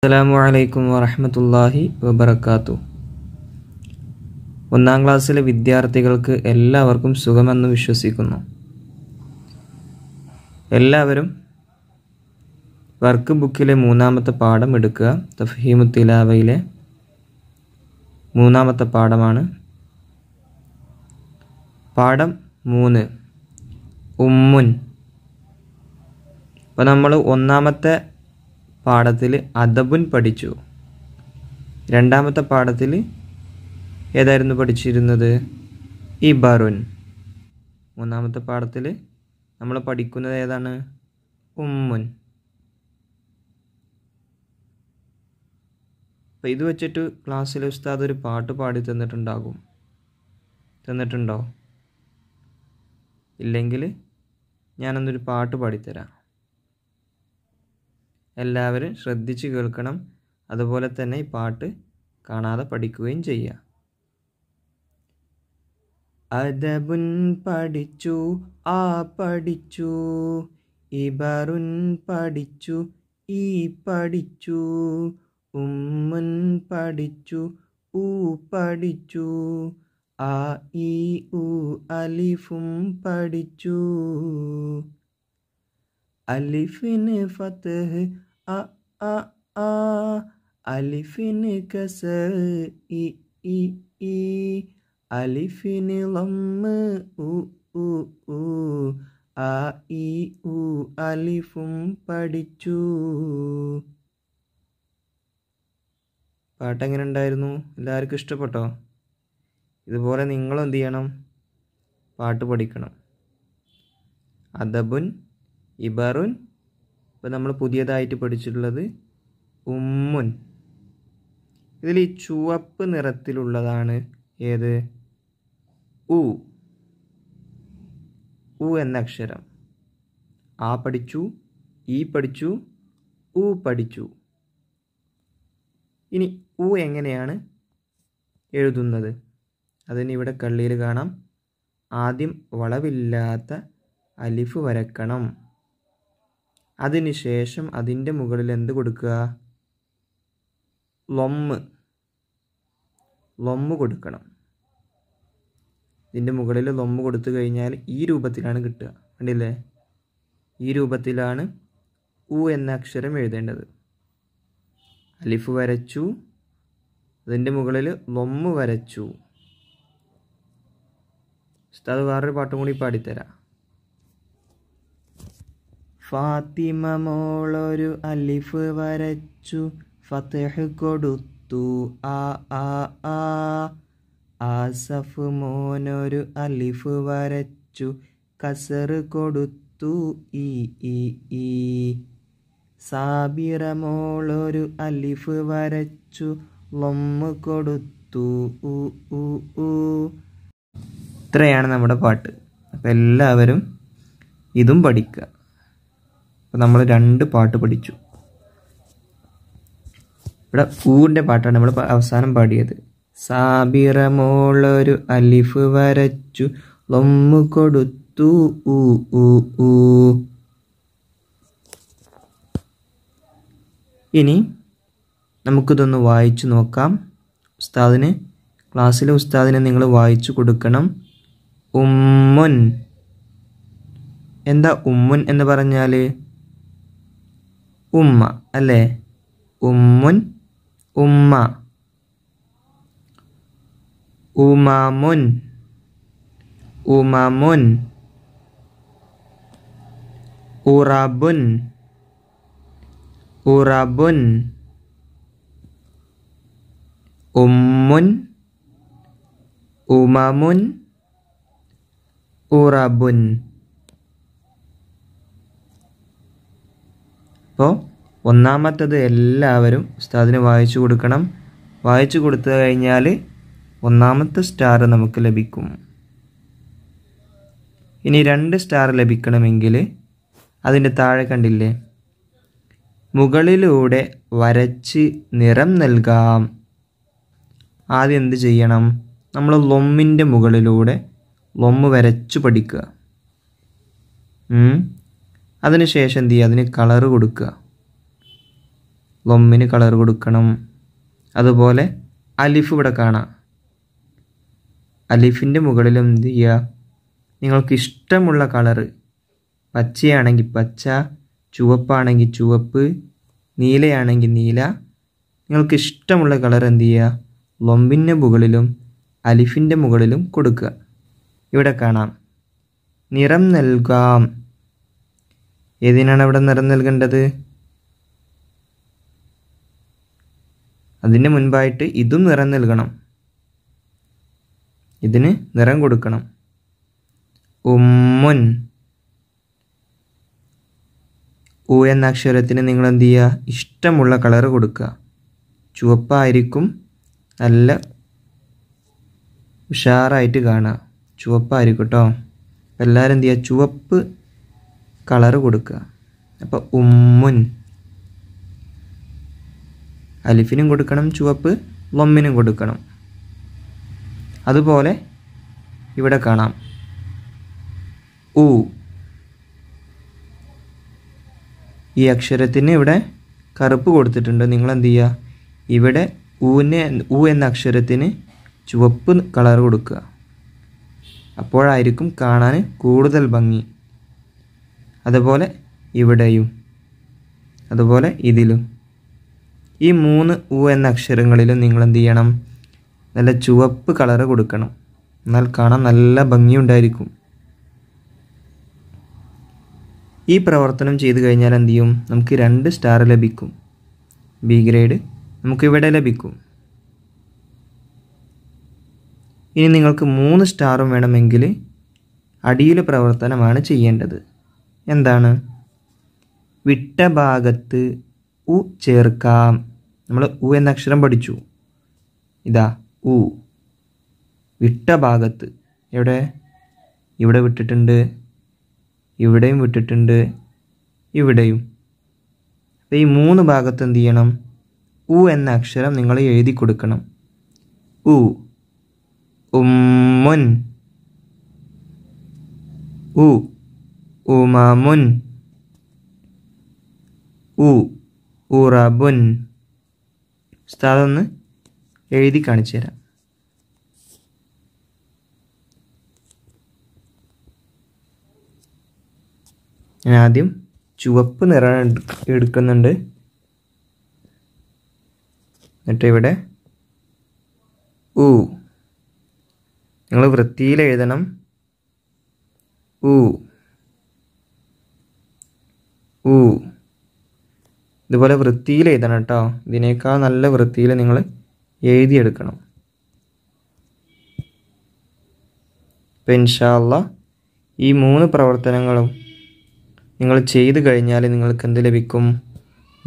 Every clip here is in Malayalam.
അസ്സലാമു അലൈക്കും വാഹമത്തല്ലാഹി വബർക്കാത്തു ഒന്നാം ക്ലാസ്സിലെ വിദ്യാർത്ഥികൾക്ക് എല്ലാവർക്കും സുഖമെന്ന് വിശ്വസിക്കുന്നു എല്ലാവരും വർക്ക് ബുക്കിലെ മൂന്നാമത്തെ പാഠം എടുക്കുക തഫീമു തിലാവയിലെ മൂന്നാമത്തെ പാഠമാണ് പാഠം മൂന്ന് ഉമ്മുൻ അപ്പോൾ നമ്മൾ ഒന്നാമത്തെ പാഠത്തിൽ അദബുൻ പഠിച്ചു രണ്ടാമത്തെ പാഠത്തിൽ ഏതായിരുന്നു പഠിച്ചിരുന്നത് ഇബറുൻ മൂന്നാമത്തെ പാഠത്തിൽ നമ്മൾ പഠിക്കുന്നത് ഏതാണ് ഉമ്മുൻ അപ്പോൾ ഇത് വെച്ചിട്ട് ക്ലാസ്സിൽ ഉസ്താദ് ഒരു പാട്ട് പാടി തന്നിട്ടുണ്ടാകും തന്നിട്ടുണ്ടോ ഇല്ലെങ്കിൽ ഞാനൊന്നൊരു പാട്ട് പാടിത്തരാം എല്ലാവരും ശ്രദ്ധിച്ച് കേൾക്കണം അതുപോലെ തന്നെ ഈ പാട്ട് കാണാതെ പഠിക്കുകയും ചെയ്യുക അദബുൻ പഠിച്ചു ആ പഠിച്ചു ഇബറുൻ പഠിച്ചു ഈ പഠിച്ചു ഉമ്മുൻ പഠിച്ചു ഊ പഠിച്ചു ആ ഈ ഊ അലിഫും പഠിച്ചു അലിഫിന് ഫത്ത് അ അ ആ അലിഫിന് കസ ഇ ഇ ഇ അലിഫിന് ലമ്മ് ഉ ഉ ഉ ആ ഇ ഉ അലിഫും പഠിച്ചു പാട്ടെങ്ങനെ ഉണ്ടായിരുന്നു എല്ലാവർക്കും ഇഷ്ടപ്പെട്ടോ ഇതുപോലെ നിങ്ങളും എന്ത് ചെയ്യണം പാട്ട് പഠിക്കണം അദബുൻ ഇബറുൻ അപ്പോൾ നമ്മൾ പുതിയതായിട്ട് പഠിച്ചിട്ടുള്ളത് ഉമ്മുൻ ഇതിൽ ഈ ചുവപ്പ് നിറത്തിലുള്ളതാണ് ഏത് ഉ ഉ എന്ന അക്ഷരം ആ പഠിച്ചു ഈ പഠിച്ചു ഉ പഠിച്ചു ഇനി ഉ എങ്ങനെയാണ് എഴുതുന്നത് അതിന് ഇവിടെ കള്ളിയിൽ കാണാം ആദ്യം വളവില്ലാത്ത അലിഫ് വരക്കണം അതിനുശേഷം അതിൻ്റെ മുകളിൽ എന്ത് കൊടുക്കുക ലൊമ്മ് ലൊമ്മ് കൊടുക്കണം ഇതിൻ്റെ മുകളിൽ ലൊമ്മ് കൊടുത്തു കഴിഞ്ഞാൽ ഈ രൂപത്തിലാണ് കിട്ടുക കണ്ടില്ലേ ഈ രൂപത്തിലാണ് ഉ എന്ന അക്ഷരം എഴുതേണ്ടത് അലിഫ് വരച്ചു അതിൻ്റെ മുകളിൽ ലൊമ്മ് വരച്ചു ഉസ്താദ് വേറൊരു പാട്ടും കൂടി പാടിത്തരാം ഫാത്തിമ മോളൊരു അലിഫ് വരച്ചു ഫത്തഹ് കൊടുത്തു ആ ആ ആ ആസഫ് മോനൊരു അലിഫ് വരച്ചു കസർ കൊടുത്തു ഇ ഇ ഇ സാബിറ മോളൊരു അലിഫ് വരച്ചു ലൊമ്മ് കൊടുത്തു ഉ ഉ ഉ ഇത്രയാണ് നമ്മുടെ പാട്ട് അപ്പോൾ എല്ലാവരും ഇതും പഠിക്കുക അപ്പോൾ നമ്മൾ രണ്ട് പാട്ട് പഠിച്ചു ഇവിടെ പൂവിൻ്റെ പാട്ടാണ് നമ്മൾ അവസാനം പാടിയത് സാബിറമോളൊരു അലിഫ് വരച്ചു ലൊമ്മു കൊടുത്തു ഇനി നമുക്കിതൊന്ന് വായിച്ചു നോക്കാം ഉസ്താദിന് ക്ലാസ്സിലെ ഉസ്താദിനെ നിങ്ങൾ വായിച്ചു കൊടുക്കണം ഉമ്മുൻ എന്താ ഉമ്മുൻ എന്ന് പറഞ്ഞാൽ ഉമ്മ അല്ലേ ഉമ്മുൻ ഉമ്മ ഉമാമുൻ ഉമാമുൻ urabun urabun Umun umamun urabun അപ്പോൾ ഒന്നാമത്തത് എല്ലാവരും ഉസ്താദിന് വായിച്ചു കൊടുക്കണം വായിച്ചു കൊടുത്തു കഴിഞ്ഞാൽ ഒന്നാമത്തെ സ്റ്റാർ നമുക്ക് ലഭിക്കും ഇനി രണ്ട് സ്റ്റാർ ലഭിക്കണമെങ്കിൽ അതിൻ്റെ താഴെ കണ്ടില്ലേ മുകളിലൂടെ വരച്ച് നിറം നൽകാം ആദ്യം എന്ത് ചെയ്യണം നമ്മൾ ലൊമ്മിൻ്റെ മുകളിലൂടെ ലൊമ്മ് വരച്ച് പഠിക്കുക അതിനുശേഷം എന്ത് ചെയ്യുക അതിന് കളറ് കൊടുക്കുക ലൊമ്മിന് കളർ കൊടുക്കണം അതുപോലെ അലിഫ് ഇവിടെ കാണാം അലിഫിൻ്റെ മുകളിലും എന്ത് ചെയ്യുക നിങ്ങൾക്ക് ഇഷ്ടമുള്ള കളറ് പച്ചയാണെങ്കിൽ പച്ച ചുവപ്പാണെങ്കിൽ ചുവപ്പ് നീലയാണെങ്കിൽ നീല നിങ്ങൾക്ക് ഇഷ്ടമുള്ള കളർ എന്ത് ചെയ്യുക ലൊമ്പിൻ്റെ മുകളിലും അലിഫിൻ്റെ മുകളിലും കൊടുക്കുക ഇവിടെ കാണാം നിറം നൽകാം ഏതിനാണ് അവിടെ നിറം നൽകേണ്ടത് അതിന് മുൻപായിട്ട് ഇതും നിറം നൽകണം ഇതിന് നിറം കൊടുക്കണം ഉമ്മുൻ ഉ എന്ന അക്ഷരത്തിന് നിങ്ങൾ എന്ത് ചെയ്യുക ഇഷ്ടമുള്ള കളർ കൊടുക്കുക ചുവപ്പായിരിക്കും നല്ല ഉഷാറായിട്ട് കാണുക ചുവപ്പായിരിക്കും കേട്ടോ എല്ലാവരും എന്ത് ചെയ്യുക ചുവപ്പ് കളർ കൊടുക്കുക അപ്പോൾ ഉമ്മുൻ അലിഫിനും കൊടുക്കണം ചുവപ്പ് വമ്മിനും കൊടുക്കണം അതുപോലെ ഇവിടെ കാണാം ഉ ഈ അക്ഷരത്തിന് ഇവിടെ കറുപ്പ് കൊടുത്തിട്ടുണ്ട് നിങ്ങൾ എന്ത് ചെയ്യുക ഇവിടെ ഊവിന് ഉ എന്ന അക്ഷരത്തിന് ചുവപ്പ് കളർ കൊടുക്കുക അപ്പോഴായിരിക്കും കാണാൻ കൂടുതൽ ഭംഗി അതുപോലെ ഇവിടെയും അതുപോലെ ഇതിലും ഈ മൂന്ന് ഉ എന്ന അക്ഷരങ്ങളിലും നിങ്ങൾ എന്ത് ചെയ്യണം നല്ല ചുവപ്പ് കളറ് കൊടുക്കണം എന്നാൽ കാണാൻ നല്ല ഭംഗിയുണ്ടായിരിക്കും ഈ പ്രവർത്തനം ചെയ്തു കഴിഞ്ഞാൽ എന്ത് ചെയ്യും നമുക്ക് രണ്ട് സ്റ്റാർ ലഭിക്കും ബി ഗ്രേഡ് നമുക്കിവിടെ ലഭിക്കും ഇനി നിങ്ങൾക്ക് മൂന്ന് സ്റ്റാറും വേണമെങ്കിൽ അടിയിലെ പ്രവർത്തനമാണ് ചെയ്യേണ്ടത് എന്താണ് വിട്ട ഭാഗത്ത് ഉ ചേർക്കാം നമ്മൾ ഉ എന്ന അക്ഷരം പഠിച്ചു ഇതാ ഉ വിട്ട ഭാഗത്ത് എവിടെ ഇവിടെ വിട്ടിട്ടുണ്ട് ഇവിടെയും വിട്ടിട്ടുണ്ട് ഇവിടെയും ഈ മൂന്ന് ഭാഗത്ത് എന്ത് ചെയ്യണം ഉ എന്ന അക്ഷരം നിങ്ങൾ എഴുതി കൊടുക്കണം ഉ ഉമ്മുൻ ഉ umamun ഉ ഉറബുൻ ഉസ്താദൊന്ന് എഴുതി കാണിച്ചു തരാം ഞാൻ ആദ്യം ചുവപ്പ് നിറം എടുക്കുന്നുണ്ട് എന്നിട്ട് ഇവിടെ ഉ നിങ്ങൾ വൃത്തിയിൽ എഴുതണം ഉ ഊ ഇതുപോലെ വൃത്തിയിൽ എഴുതണം കേട്ടോ ഇതിനേക്കാൾ നല്ല വൃത്തിയിൽ നിങ്ങൾ എഴുതിയെടുക്കണം അപ്പം ഇൻഷാല്ല ഈ മൂന്ന് പ്രവർത്തനങ്ങളും നിങ്ങൾ ചെയ്തു കഴിഞ്ഞാൽ നിങ്ങൾക്ക് എന്ത് ലഭിക്കും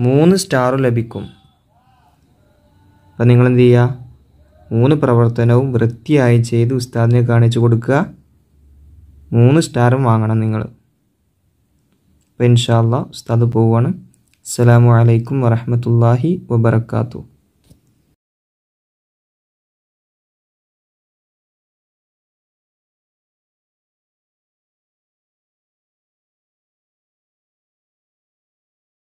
മൂന്ന് സ്റ്റാർ ലഭിക്കും അപ്പം നിങ്ങൾ എന്ത് ചെയ്യുക മൂന്ന് പ്രവർത്തനവും വൃത്തിയായി ചെയ്ത് ഉസ്താദിനെ കാണിച്ചു കൊടുക്കുക മൂന്ന് സ്റ്റാറും വാങ്ങണം നിങ്ങൾ فإن شاء الله أستاذ بوانا السلام عليكم ورحمة الله وبركاته